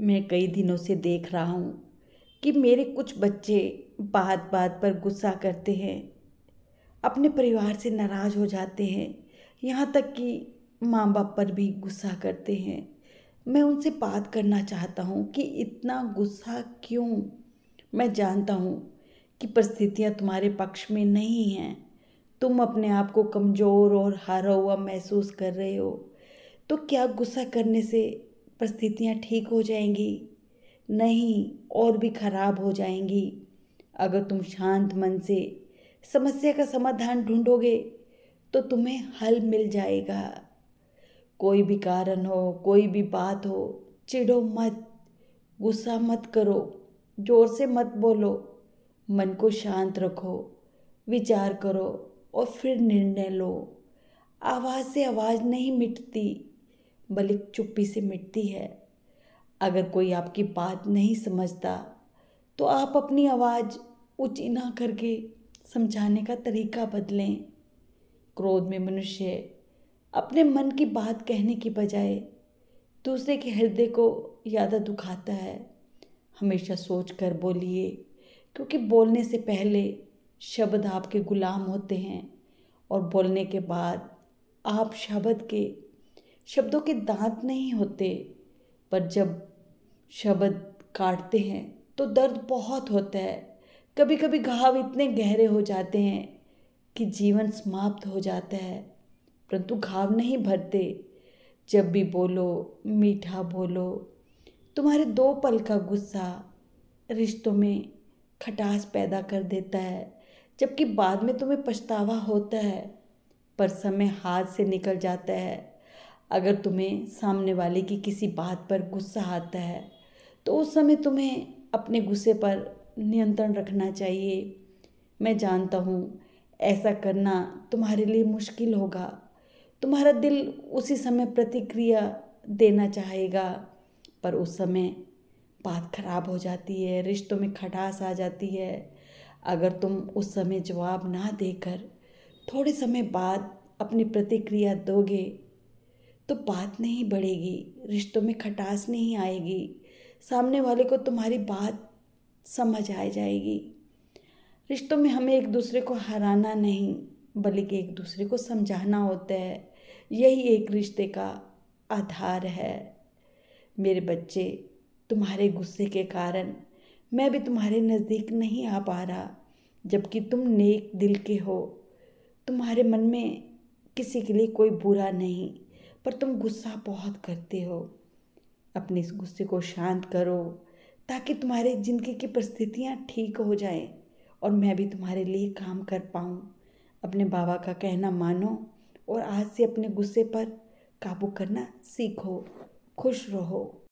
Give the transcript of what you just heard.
मैं कई दिनों से देख रहा हूँ कि मेरे कुछ बच्चे बात बात पर गुस्सा करते हैं अपने परिवार से नाराज़ हो जाते हैं यहाँ तक कि माँ बाप पर भी गुस्सा करते हैं मैं उनसे बात करना चाहता हूँ कि इतना गुस्सा क्यों मैं जानता हूँ कि परिस्थितियाँ तुम्हारे पक्ष में नहीं हैं तुम अपने आप को कमज़ोर और हारा हुआ महसूस कर रहे हो तो क्या गुस्सा करने से परिस्थितियाँ ठीक हो जाएंगी नहीं और भी खराब हो जाएंगी अगर तुम शांत मन से समस्या का समाधान ढूंढोगे तो तुम्हें हल मिल जाएगा कोई भी कारण हो कोई भी बात हो चिड़ो मत गुस्सा मत करो जोर से मत बोलो मन को शांत रखो विचार करो और फिर निर्णय लो आवाज़ से आवाज़ नहीं मिटती बल्कि चुप्पी से मिटती है अगर कोई आपकी बात नहीं समझता तो आप अपनी आवाज़ ऊँची ना करके समझाने का तरीका बदलें क्रोध में मनुष्य अपने मन की बात कहने की बजाय दूसरे के हृदय को ज़्यादा दुखाता है हमेशा सोच कर बोलिए क्योंकि बोलने से पहले शब्द आपके गुलाम होते हैं और बोलने के बाद आप शब्द के शब्दों के दांत नहीं होते पर जब शब्द काटते हैं तो दर्द बहुत होता है कभी कभी घाव इतने गहरे हो जाते हैं कि जीवन समाप्त हो जाता है परंतु घाव नहीं भरते जब भी बोलो मीठा बोलो तुम्हारे दो पल का गुस्सा रिश्तों में खटास पैदा कर देता है जबकि बाद में तुम्हें पछतावा होता है पर समय हाथ से निकल जाता है अगर तुम्हें सामने वाले की किसी बात पर गुस्सा आता है तो उस समय तुम्हें अपने गुस्से पर नियंत्रण रखना चाहिए मैं जानता हूँ ऐसा करना तुम्हारे लिए मुश्किल होगा तुम्हारा दिल उसी समय प्रतिक्रिया देना चाहेगा पर उस समय बात ख़राब हो जाती है रिश्तों में खटास आ जाती है अगर तुम उस समय जवाब ना देकर थोड़े समय बाद अपनी प्रतिक्रिया दोगे तो बात नहीं बढ़ेगी रिश्तों में खटास नहीं आएगी सामने वाले को तुम्हारी बात समझ आ जाएगी रिश्तों में हमें एक दूसरे को हराना नहीं बल्कि एक दूसरे को समझाना होता है यही एक रिश्ते का आधार है मेरे बच्चे तुम्हारे गुस्से के कारण मैं भी तुम्हारे नज़दीक नहीं आ पा रहा जबकि तुम नेक दिल के हो तुम्हारे मन में किसी के लिए कोई बुरा नहीं पर तुम गुस्सा बहुत करते हो अपने इस गुस्से को शांत करो ताकि तुम्हारे ज़िंदगी की परिस्थितियाँ ठीक हो जाए और मैं भी तुम्हारे लिए काम कर पाऊँ अपने बाबा का कहना मानो और आज से अपने गुस्से पर काबू करना सीखो खुश रहो